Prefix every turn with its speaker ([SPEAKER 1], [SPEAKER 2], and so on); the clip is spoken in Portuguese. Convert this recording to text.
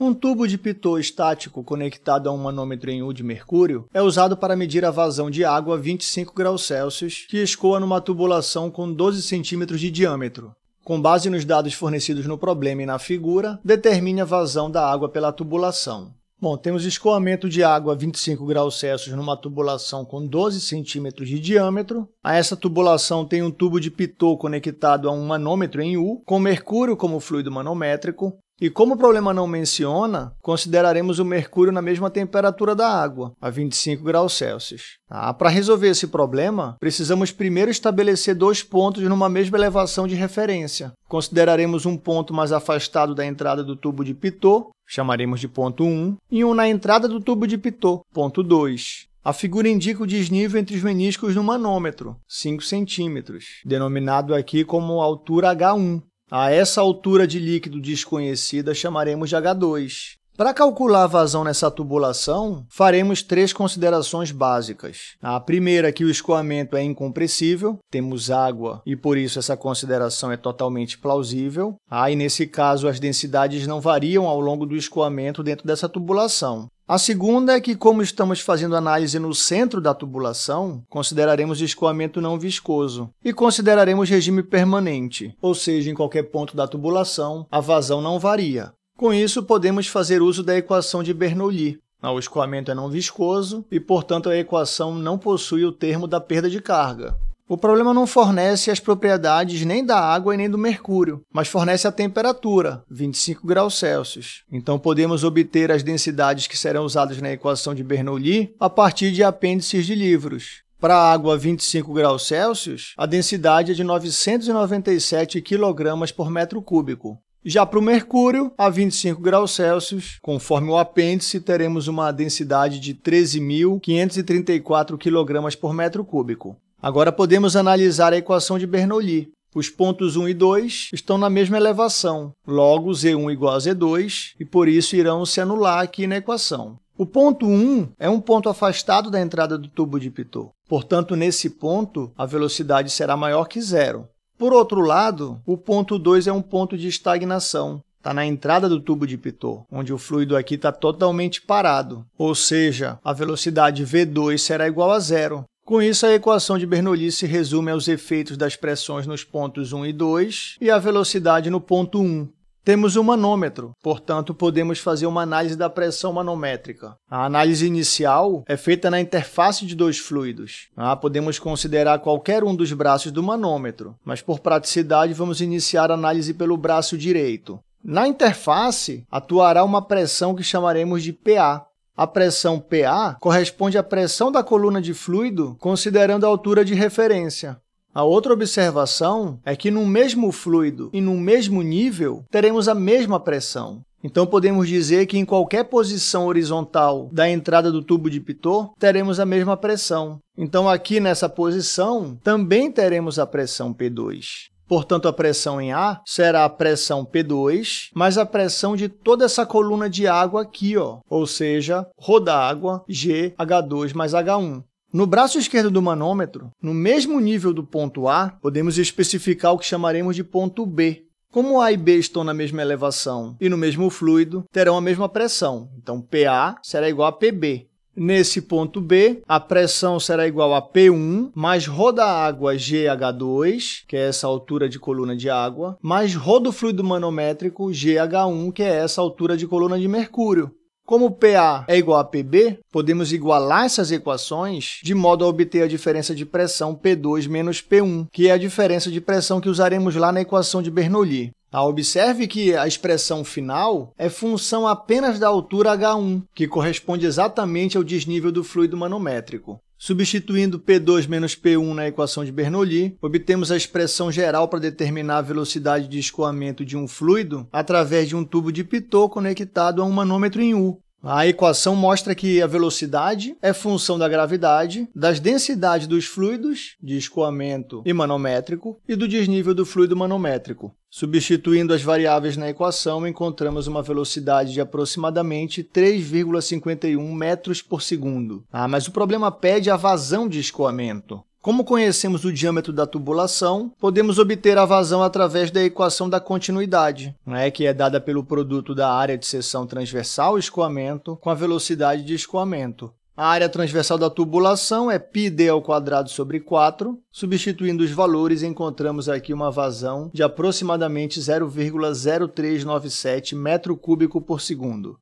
[SPEAKER 1] Um tubo de Pitot estático conectado a um manômetro em U de mercúrio é usado para medir a vazão de água a 25 graus Celsius, que escoa numa tubulação com 12 centímetros de diâmetro. Com base nos dados fornecidos no problema e na figura, determine a vazão da água pela tubulação. Bom, temos escoamento de água a 25 graus Celsius numa tubulação com 12 centímetros de diâmetro, a essa tubulação tem um tubo de Pitot conectado a um manômetro em U, com mercúrio como fluido manométrico, e como o problema não menciona, consideraremos o mercúrio na mesma temperatura da água, a 25 graus Celsius. Ah, tá? Para resolver esse problema, precisamos primeiro estabelecer dois pontos numa mesma elevação de referência. Consideraremos um ponto mais afastado da entrada do tubo de Pitot, chamaremos de ponto 1, e um na entrada do tubo de Pitot, ponto 2. A figura indica o desnível entre os meniscos no manômetro, 5 centímetros, denominado aqui como altura H1. A essa altura de líquido desconhecida chamaremos de H2. Para calcular a vazão nessa tubulação, faremos três considerações básicas. A primeira é que o escoamento é incompressível, temos água e por isso essa consideração é totalmente plausível. Aí, ah, nesse caso, as densidades não variam ao longo do escoamento dentro dessa tubulação. A segunda é que, como estamos fazendo análise no centro da tubulação, consideraremos escoamento não viscoso e consideraremos regime permanente, ou seja, em qualquer ponto da tubulação, a vazão não varia. Com isso, podemos fazer uso da equação de Bernoulli. O escoamento é não viscoso e, portanto, a equação não possui o termo da perda de carga. O problema não fornece as propriedades nem da água e nem do mercúrio, mas fornece a temperatura, 25 graus Celsius. Então podemos obter as densidades que serão usadas na equação de Bernoulli a partir de apêndices de livros. Para a água a 25 graus Celsius, a densidade é de 997 kg por metro cúbico. Já para o mercúrio, a 25 graus Celsius, conforme o apêndice, teremos uma densidade de 13.534 kg por metro cúbico. Agora podemos analisar a equação de Bernoulli. Os pontos 1 e 2 estão na mesma elevação, logo z1 igual a z2, e por isso irão se anular aqui na equação. O ponto 1 é um ponto afastado da entrada do tubo de Pitot. Portanto, nesse ponto, a velocidade será maior que zero. Por outro lado, o ponto 2 é um ponto de estagnação. Está na entrada do tubo de Pitot, onde o fluido aqui está totalmente parado. Ou seja, a velocidade V2 será igual a zero. Com isso, a equação de Bernoulli se resume aos efeitos das pressões nos pontos 1 e 2 e a velocidade no ponto 1. Temos um manômetro, portanto, podemos fazer uma análise da pressão manométrica. A análise inicial é feita na interface de dois fluidos. Ah, podemos considerar qualquer um dos braços do manômetro, mas por praticidade vamos iniciar a análise pelo braço direito. Na interface, atuará uma pressão que chamaremos de PA, a pressão PA corresponde à pressão da coluna de fluido considerando a altura de referência. A outra observação é que no mesmo fluido e no mesmo nível teremos a mesma pressão. Então podemos dizer que em qualquer posição horizontal da entrada do tubo de Pitot teremos a mesma pressão. Então aqui nessa posição também teremos a pressão P2. Portanto, a pressão em A será a pressão P2 mais a pressão de toda essa coluna de água aqui, ó, ou seja, roda da água, G, 2 mais H1. No braço esquerdo do manômetro, no mesmo nível do ponto A, podemos especificar o que chamaremos de ponto B. Como A e B estão na mesma elevação e no mesmo fluido, terão a mesma pressão, então PA será igual a PB. Nesse ponto B, a pressão será igual a P1 mais roda-água GH2, que é essa altura de coluna de água, mais do fluido manométrico GH1, que é essa altura de coluna de mercúrio. Como PA é igual a PB, podemos igualar essas equações de modo a obter a diferença de pressão P2 menos P1, que é a diferença de pressão que usaremos lá na equação de Bernoulli. Ah, observe que a expressão final é função apenas da altura H1, que corresponde exatamente ao desnível do fluido manométrico. Substituindo P2 menos P1 na equação de Bernoulli, obtemos a expressão geral para determinar a velocidade de escoamento de um fluido através de um tubo de Pitot conectado a um manômetro em U, a equação mostra que a velocidade é função da gravidade, das densidades dos fluidos, de escoamento e manométrico, e do desnível do fluido manométrico. Substituindo as variáveis na equação, encontramos uma velocidade de aproximadamente 3,51 metros por segundo. Ah, mas o problema pede a vazão de escoamento. Como conhecemos o diâmetro da tubulação, podemos obter a vazão através da equação da continuidade, né, que é dada pelo produto da área de seção transversal escoamento com a velocidade de escoamento. A área transversal da tubulação é πd sobre 4. Substituindo os valores, encontramos aqui uma vazão de aproximadamente 0,0397 m³ cúbico por segundo.